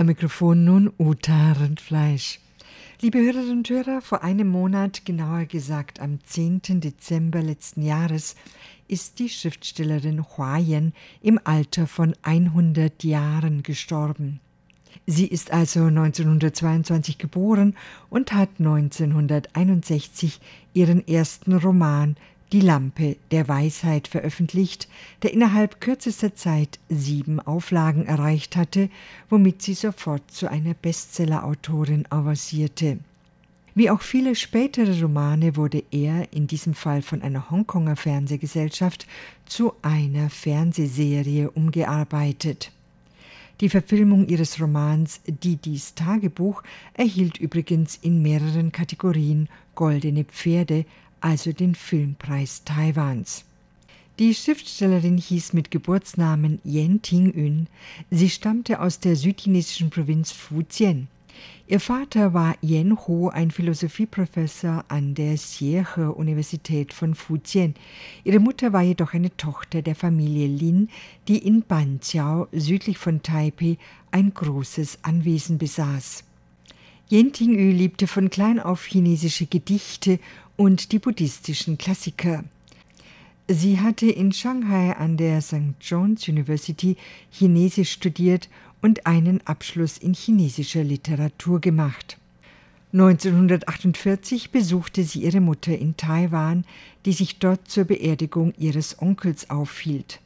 Am Mikrofon nun Uta Rindfleisch. Liebe Hörerinnen und Hörer, vor einem Monat, genauer gesagt am 10. Dezember letzten Jahres, ist die Schriftstellerin Hua Yen im Alter von 100 Jahren gestorben. Sie ist also 1922 geboren und hat 1961 ihren ersten Roman die Lampe der Weisheit veröffentlicht, der innerhalb kürzester Zeit sieben Auflagen erreicht hatte, womit sie sofort zu einer Bestseller-Autorin avancierte. Wie auch viele spätere Romane wurde er, in diesem Fall von einer Hongkonger Fernsehgesellschaft, zu einer Fernsehserie umgearbeitet. Die Verfilmung ihres Romans Didis Tagebuch erhielt übrigens in mehreren Kategorien goldene Pferde, also den Filmpreis Taiwans. Die Schriftstellerin hieß mit Geburtsnamen Yen Ting-Yun. Sie stammte aus der südchinesischen Provinz Fujian. Ihr Vater war Yen Ho, ein Philosophieprofessor an der Xiehe Universität von Fujian. Ihre Mutter war jedoch eine Tochter der Familie Lin, die in Banqiao südlich von Taipei ein großes Anwesen besaß. Yen Ting-Yu liebte von klein auf chinesische Gedichte und die buddhistischen Klassiker. Sie hatte in Shanghai an der St. John's University Chinesisch studiert und einen Abschluss in chinesischer Literatur gemacht. 1948 besuchte sie ihre Mutter in Taiwan, die sich dort zur Beerdigung ihres Onkels aufhielt.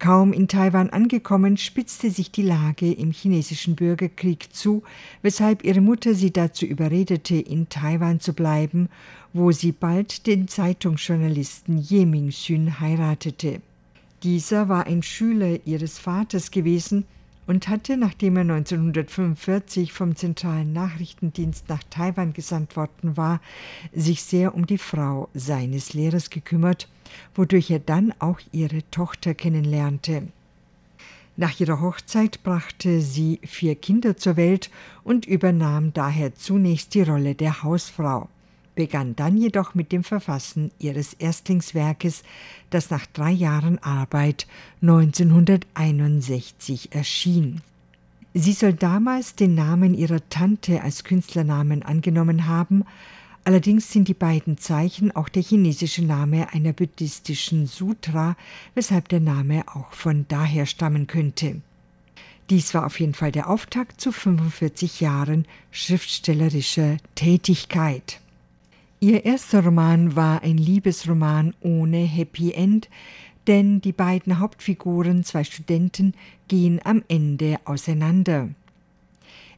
Kaum in Taiwan angekommen, spitzte sich die Lage im chinesischen Bürgerkrieg zu, weshalb ihre Mutter sie dazu überredete, in Taiwan zu bleiben, wo sie bald den Zeitungsjournalisten Ye Ming-sun heiratete. Dieser war ein Schüler ihres Vaters gewesen, und hatte, nachdem er 1945 vom Zentralen Nachrichtendienst nach Taiwan gesandt worden war, sich sehr um die Frau seines Lehrers gekümmert, wodurch er dann auch ihre Tochter kennenlernte. Nach ihrer Hochzeit brachte sie vier Kinder zur Welt und übernahm daher zunächst die Rolle der Hausfrau begann dann jedoch mit dem Verfassen ihres Erstlingswerkes, das nach drei Jahren Arbeit 1961 erschien. Sie soll damals den Namen ihrer Tante als Künstlernamen angenommen haben, allerdings sind die beiden Zeichen auch der chinesische Name einer buddhistischen Sutra, weshalb der Name auch von daher stammen könnte. Dies war auf jeden Fall der Auftakt zu 45 Jahren schriftstellerischer Tätigkeit. Ihr erster Roman war ein Liebesroman ohne Happy End, denn die beiden Hauptfiguren, zwei Studenten, gehen am Ende auseinander.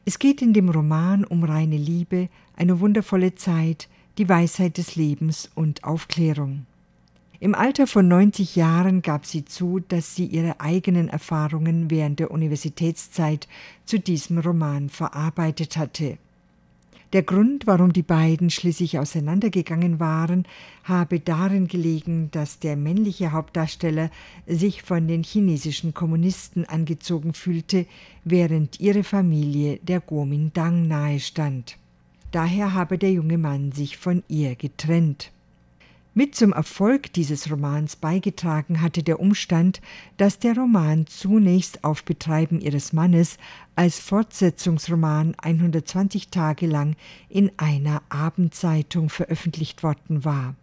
Es geht in dem Roman um reine Liebe, eine wundervolle Zeit, die Weisheit des Lebens und Aufklärung. Im Alter von 90 Jahren gab sie zu, dass sie ihre eigenen Erfahrungen während der Universitätszeit zu diesem Roman verarbeitet hatte. Der Grund, warum die beiden schließlich auseinandergegangen waren, habe darin gelegen, dass der männliche Hauptdarsteller sich von den chinesischen Kommunisten angezogen fühlte, während ihre Familie der Kuomintang nahestand. Daher habe der junge Mann sich von ihr getrennt. Mit zum Erfolg dieses Romans beigetragen hatte der Umstand, dass der Roman zunächst auf Betreiben ihres Mannes als Fortsetzungsroman 120 Tage lang in einer Abendzeitung veröffentlicht worden war.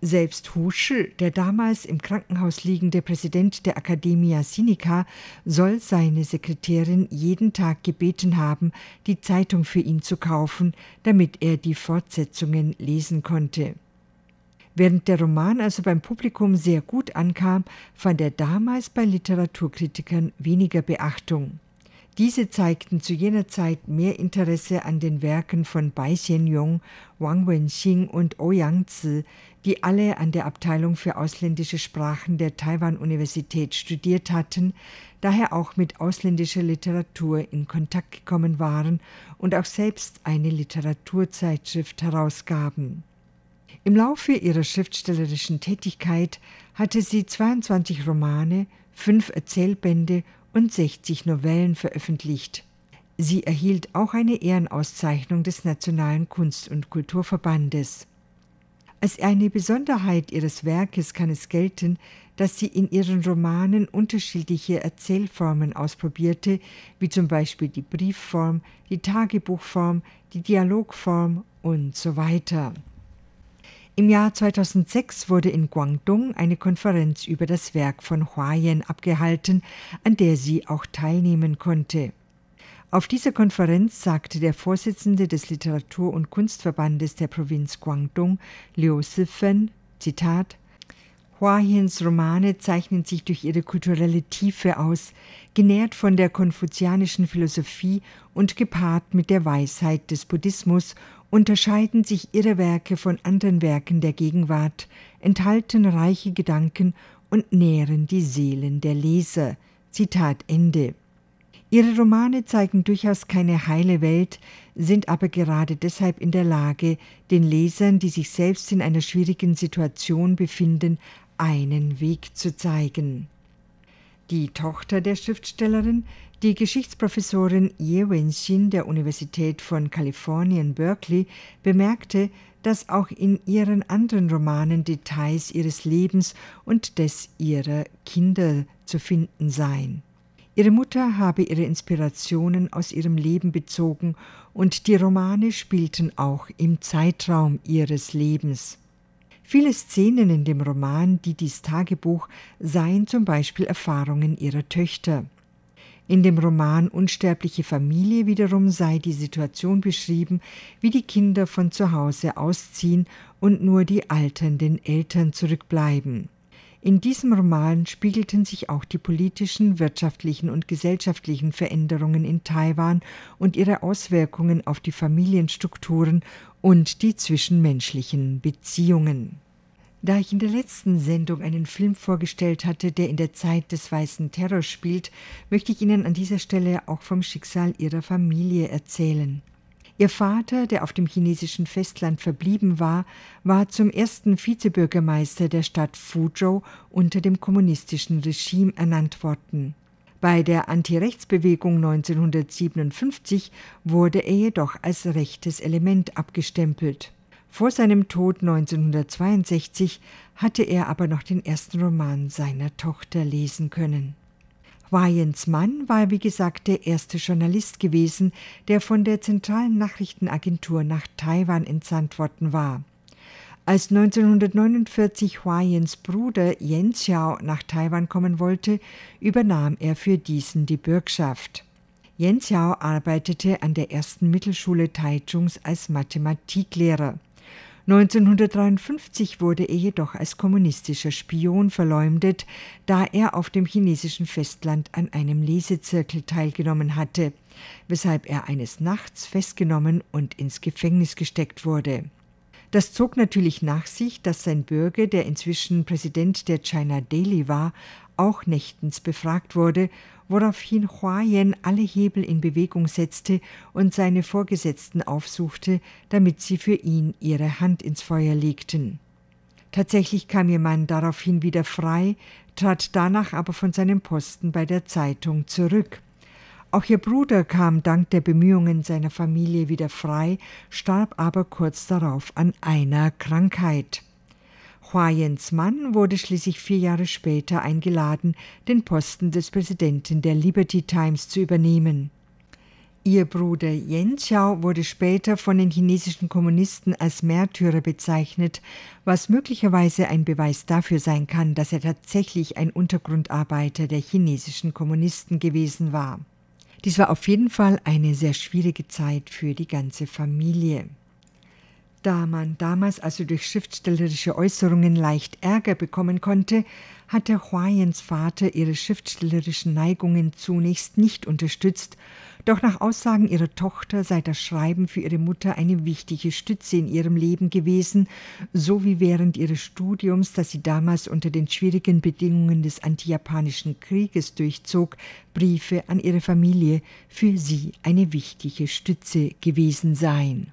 Selbst Huschel, der damals im Krankenhaus liegende Präsident der Academia Sinica, soll seine Sekretärin jeden Tag gebeten haben, die Zeitung für ihn zu kaufen, damit er die Fortsetzungen lesen konnte. Während der Roman also beim Publikum sehr gut ankam, fand er damals bei Literaturkritikern weniger Beachtung. Diese zeigten zu jener Zeit mehr Interesse an den Werken von Bai Xianyong, Wang Wenxing und Ouyang oh Zi, die alle an der Abteilung für ausländische Sprachen der Taiwan-Universität studiert hatten, daher auch mit ausländischer Literatur in Kontakt gekommen waren und auch selbst eine Literaturzeitschrift herausgaben. Im Laufe ihrer schriftstellerischen Tätigkeit hatte sie 22 Romane, 5 Erzählbände und 60 Novellen veröffentlicht. Sie erhielt auch eine Ehrenauszeichnung des Nationalen Kunst- und Kulturverbandes. Als eine Besonderheit ihres Werkes kann es gelten, dass sie in ihren Romanen unterschiedliche Erzählformen ausprobierte, wie zum Beispiel die Briefform, die Tagebuchform, die Dialogform und so weiter. Im Jahr 2006 wurde in Guangdong eine Konferenz über das Werk von Huayen abgehalten, an der sie auch teilnehmen konnte. Auf dieser Konferenz sagte der Vorsitzende des Literatur- und Kunstverbandes der Provinz Guangdong, Liu Sifen, Zitat, Huahiens Romane zeichnen sich durch ihre kulturelle Tiefe aus, genährt von der konfuzianischen Philosophie und gepaart mit der Weisheit des Buddhismus unterscheiden sich ihre Werke von anderen Werken der Gegenwart, enthalten reiche Gedanken und nähren die Seelen der Leser. Zitat Ende. Ihre Romane zeigen durchaus keine heile Welt, sind aber gerade deshalb in der Lage, den Lesern, die sich selbst in einer schwierigen Situation befinden, einen Weg zu zeigen die Tochter der Schriftstellerin, die Geschichtsprofessorin Ye Wen-shin der Universität von Kalifornien, Berkeley, bemerkte, dass auch in ihren anderen Romanen Details ihres Lebens und des ihrer Kinder zu finden seien. Ihre Mutter habe ihre Inspirationen aus ihrem Leben bezogen und die Romane spielten auch im Zeitraum ihres Lebens. Viele Szenen in dem Roman die dies Tagebuch seien zum Beispiel Erfahrungen ihrer Töchter. In dem Roman Unsterbliche Familie wiederum sei die Situation beschrieben, wie die Kinder von zu Hause ausziehen und nur die alternden Eltern zurückbleiben. In diesem Roman spiegelten sich auch die politischen, wirtschaftlichen und gesellschaftlichen Veränderungen in Taiwan und ihre Auswirkungen auf die Familienstrukturen und die zwischenmenschlichen Beziehungen. Da ich in der letzten Sendung einen Film vorgestellt hatte, der in der Zeit des weißen Terrors spielt, möchte ich Ihnen an dieser Stelle auch vom Schicksal Ihrer Familie erzählen. Ihr Vater, der auf dem chinesischen Festland verblieben war, war zum ersten Vizebürgermeister der Stadt Fuzhou unter dem kommunistischen Regime ernannt worden. Bei der Antirechtsbewegung 1957 wurde er jedoch als rechtes Element abgestempelt. Vor seinem Tod 1962 hatte er aber noch den ersten Roman seiner Tochter lesen können. Wajens Mann war wie gesagt der erste Journalist gewesen, der von der zentralen Nachrichtenagentur nach Taiwan entsandt worden war. Als 1949 Hua Huayens Bruder Jens Xiao nach Taiwan kommen wollte, übernahm er für diesen die Bürgschaft. Jens Xiao arbeitete an der ersten Mittelschule Taichungs als Mathematiklehrer. 1953 wurde er jedoch als kommunistischer Spion verleumdet, da er auf dem chinesischen Festland an einem Lesezirkel teilgenommen hatte, weshalb er eines Nachts festgenommen und ins Gefängnis gesteckt wurde. Das zog natürlich nach sich, dass sein Bürger, der inzwischen Präsident der China Daily war, auch nächtens befragt wurde woraufhin Hua Yen alle Hebel in Bewegung setzte und seine Vorgesetzten aufsuchte, damit sie für ihn ihre Hand ins Feuer legten. Tatsächlich kam ihr Mann daraufhin wieder frei, trat danach aber von seinem Posten bei der Zeitung zurück. Auch ihr Bruder kam dank der Bemühungen seiner Familie wieder frei, starb aber kurz darauf an einer Krankheit. Hua Huayens Mann wurde schließlich vier Jahre später eingeladen, den Posten des Präsidenten der Liberty Times zu übernehmen. Ihr Bruder Yen Xiao wurde später von den chinesischen Kommunisten als Märtyrer bezeichnet, was möglicherweise ein Beweis dafür sein kann, dass er tatsächlich ein Untergrundarbeiter der chinesischen Kommunisten gewesen war. Dies war auf jeden Fall eine sehr schwierige Zeit für die ganze Familie. Da man damals also durch schriftstellerische Äußerungen leicht Ärger bekommen konnte, hatte Huayens Vater ihre schriftstellerischen Neigungen zunächst nicht unterstützt, doch nach Aussagen ihrer Tochter sei das Schreiben für ihre Mutter eine wichtige Stütze in ihrem Leben gewesen, so wie während ihres Studiums, das sie damals unter den schwierigen Bedingungen des antijapanischen Krieges durchzog, Briefe an ihre Familie für sie eine wichtige Stütze gewesen seien.